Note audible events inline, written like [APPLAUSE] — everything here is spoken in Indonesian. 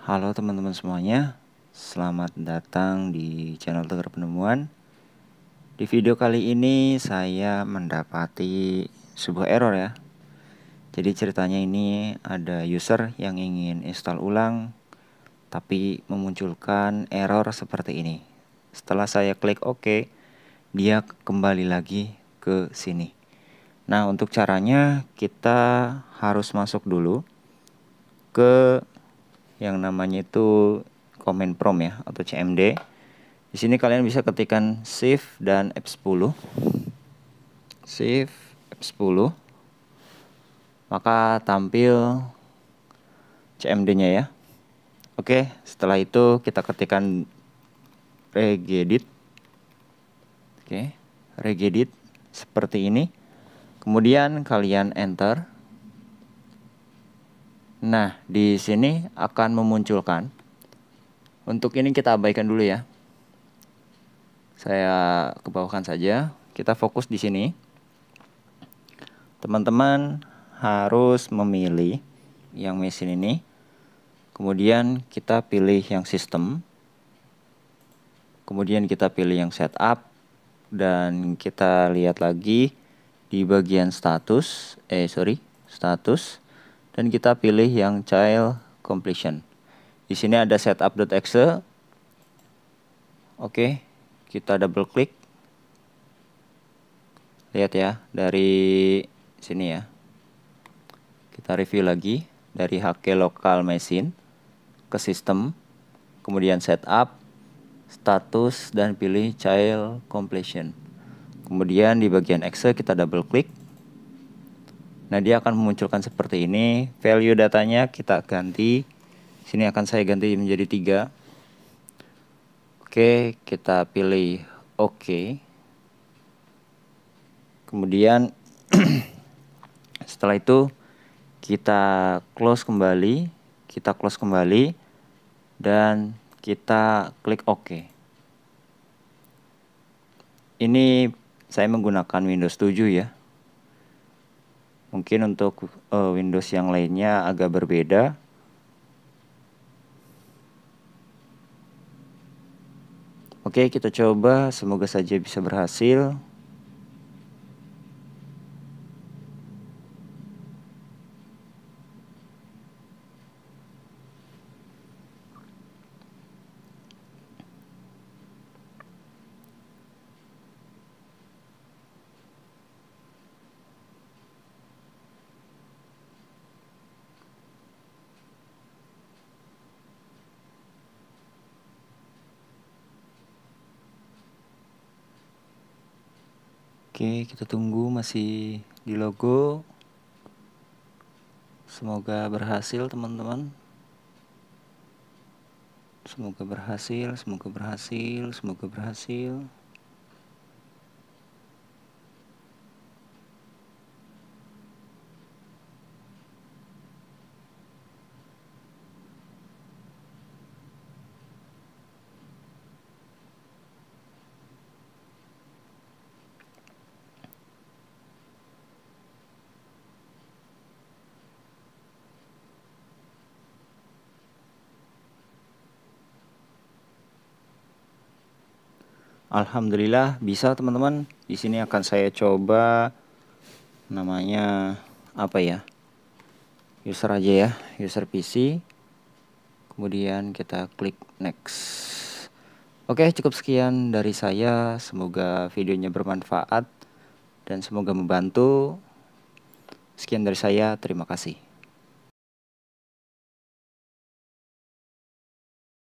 Halo teman-teman semuanya, selamat datang di channel Tegar Penemuan. Di video kali ini saya mendapati sebuah error ya. Jadi ceritanya ini ada user yang ingin install ulang tapi memunculkan error seperti ini. Setelah saya klik OK, dia kembali lagi ke sini. Nah, untuk caranya kita harus masuk dulu ke yang namanya itu command prompt ya atau CMD. Di sini kalian bisa ketikkan shift dan F10. Shift F10. Maka tampil CMD-nya ya. Oke, setelah itu kita ketikkan regedit. Oke, regedit seperti ini. Kemudian kalian enter. Nah, di sini akan memunculkan. Untuk ini kita abaikan dulu ya. Saya kebawakan saja. Kita fokus di sini. Teman-teman harus memilih yang mesin ini. Kemudian kita pilih yang sistem. Kemudian kita pilih yang setup dan kita lihat lagi di bagian status, eh sorry, status dan kita pilih yang child completion. Di sini ada setup.exe. Oke, kita double klik. Lihat ya, dari sini ya. Kita review lagi dari HK local machine ke sistem, kemudian setup, status dan pilih child completion. Kemudian di bagian exe kita double klik Nah, dia akan memunculkan seperti ini. Value datanya kita ganti. Sini akan saya ganti menjadi tiga. Oke, kita pilih OK. Kemudian [CLEARS THROAT] setelah itu kita close kembali, kita close kembali dan kita klik OK. Ini saya menggunakan Windows 7 ya. Mungkin untuk uh, Windows yang lainnya agak berbeda. Oke, kita coba. Semoga saja bisa berhasil. Oke, kita tunggu masih di logo. Semoga berhasil, teman-teman. Semoga berhasil, semoga berhasil, semoga berhasil. Alhamdulillah bisa teman-teman. Di sini akan saya coba namanya apa ya? User aja ya, user PC. Kemudian kita klik next. Oke, cukup sekian dari saya. Semoga videonya bermanfaat dan semoga membantu. Sekian dari saya, terima kasih.